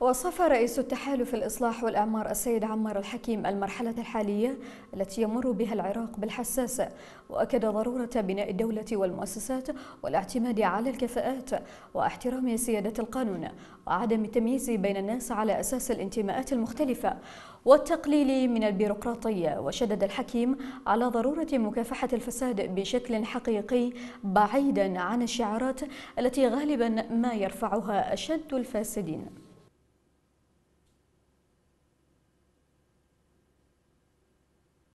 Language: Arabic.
وصف رئيس التحالف الإصلاح والإعمار السيد عمار الحكيم المرحلة الحالية التي يمر بها العراق بالحساسة وأكد ضرورة بناء الدولة والمؤسسات والاعتماد على الكفاءات واحترام سيادة القانون وعدم التمييز بين الناس على أساس الانتماءات المختلفة والتقليل من البيروقراطية وشدد الحكيم على ضرورة مكافحة الفساد بشكل حقيقي بعيدا عن الشعارات التي غالبا ما يرفعها أشد الفاسدين